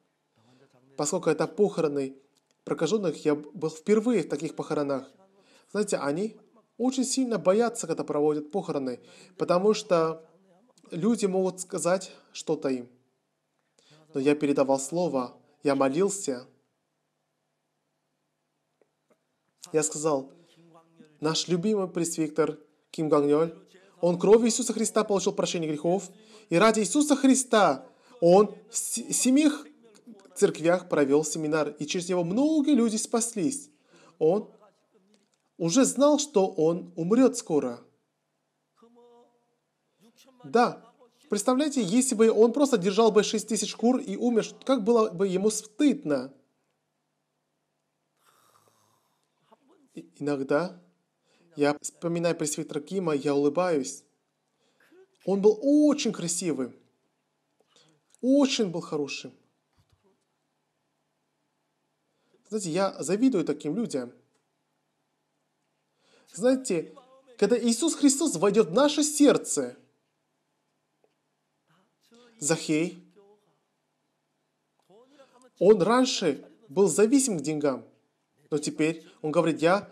Поскольку это похороны прокаженных, я был впервые в таких похоронах. Знаете, они очень сильно боятся, когда проводят похороны, потому что люди могут сказать что-то им. Но я передавал слово, я молился, я сказал, наш любимый пресвиктор Ким Гангнёль, он кровью Иисуса Христа получил прощение грехов, и ради Иисуса Христа он в семи церквях провел семинар, и через него многие люди спаслись. Он уже знал, что он умрет скоро. Да, Представляете, если бы он просто держал бы 6 тысяч кур и умер, как было бы ему стыдно? И иногда я вспоминаю пресвитера Кима, я улыбаюсь. Он был очень красивым. Очень был хорошим. Знаете, я завидую таким людям. Знаете, когда Иисус Христос войдет в наше сердце – Захей, он раньше был зависим к деньгам, но теперь он говорит, я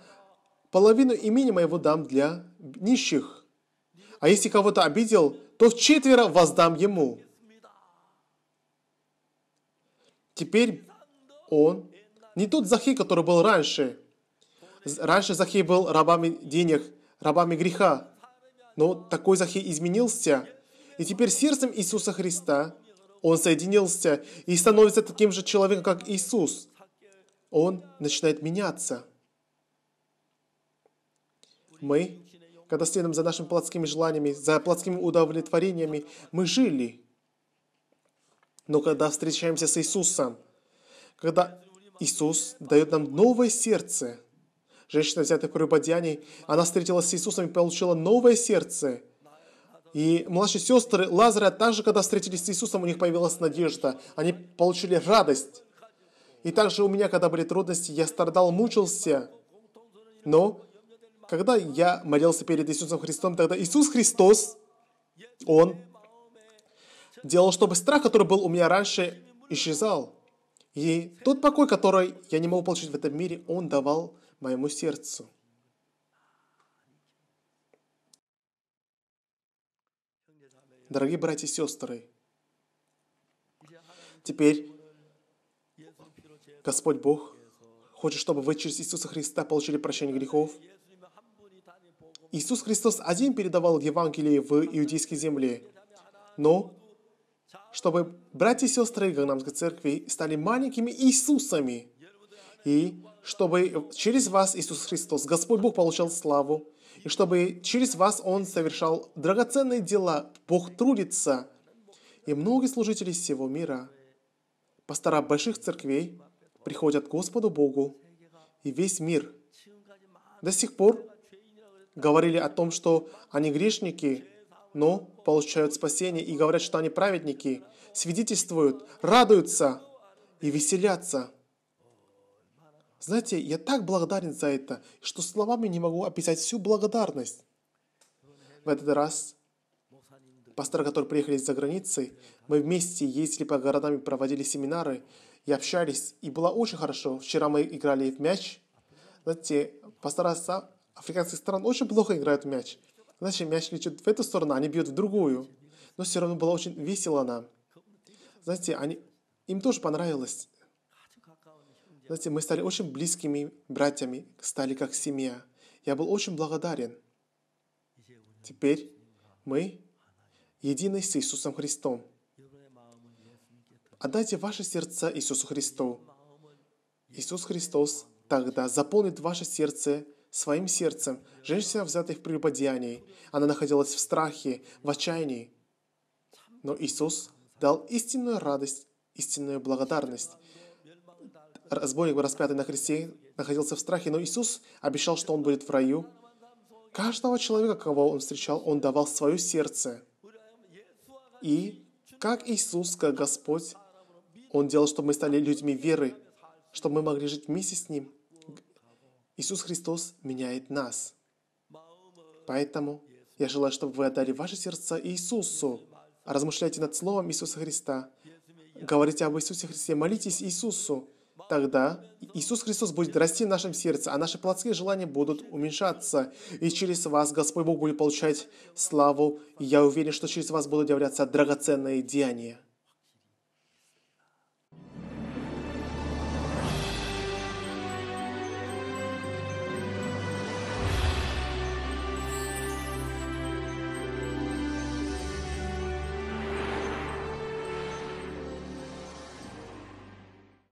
половину имени моего дам для нищих. А если кого-то обидел, то в четверо воздам ему. Теперь он не тот Захей, который был раньше. Раньше Захей был рабами денег, рабами греха. Но такой Захей изменился. И теперь сердцем Иисуса Христа он соединился и становится таким же человеком, как Иисус. Он начинает меняться. Мы, когда следуем за нашими плотскими желаниями, за плотскими удовлетворениями, мы жили. Но когда встречаемся с Иисусом, когда Иисус дает нам новое сердце, женщина, взятая в прелюбодеянии, она встретилась с Иисусом и получила новое сердце – и младшие сестры Лазаря, также, когда встретились с Иисусом, у них появилась надежда. Они получили радость. И также у меня, когда были трудности, я страдал, мучился. Но когда я молился перед Иисусом Христом, тогда Иисус Христос, Он делал, чтобы страх, который был у меня раньше, исчезал. И тот покой, который я не мог получить в этом мире, Он давал моему сердцу. Дорогие братья и сестры, теперь Господь Бог хочет, чтобы вы через Иисуса Христа получили прощение грехов. Иисус Христос один передавал Евангелие в иудейской земле. Но, чтобы братья и сестры Ганамской церкви стали маленькими Иисусами, и чтобы через вас, Иисус Христос, Господь Бог получал славу, и чтобы через вас Он совершал драгоценные дела. Бог трудится. И многие служители всего мира, пастора больших церквей, приходят к Господу Богу. И весь мир до сих пор говорили о том, что они грешники, но получают спасение и говорят, что они праведники, свидетельствуют, радуются и веселятся – знаете, я так благодарен за это, что словами не могу описать всю благодарность. В этот раз пасторы, которые приехали из-за границы, мы вместе ездили по городам, проводили семинары и общались. И было очень хорошо. Вчера мы играли в мяч. Знаете, пастора африканских стран очень плохо играют в мяч. Значит, мяч летит в эту сторону, они бьют в другую. Но все равно было очень весело нам. Знаете, они, им тоже понравилось. Знаете, мы стали очень близкими братьями, стали как семья. Я был очень благодарен. Теперь мы едины с Иисусом Христом. Отдайте ваше сердце Иисусу Христу. Иисус Христос тогда заполнит ваше сердце своим сердцем. Женщина, взятая в прелюбодеянии, она находилась в страхе, в отчаянии. Но Иисус дал истинную радость, истинную благодарность разбойник, распятый на кресте, находился в страхе, но Иисус обещал, что он будет в раю. Каждого человека, кого он встречал, он давал свое сердце. И как Иисус, как Господь, он делал, чтобы мы стали людьми веры, чтобы мы могли жить вместе с Ним. Иисус Христос меняет нас. Поэтому я желаю, чтобы вы отдали ваше сердце Иисусу. Размышляйте над Словом Иисуса Христа. Говорите об Иисусе Христе, молитесь Иисусу тогда Иисус Христос будет расти в нашем сердце, а наши плотские желания будут уменьшаться. И через вас Господь Бог будет получать славу. И я уверен, что через вас будут являться драгоценные деяния.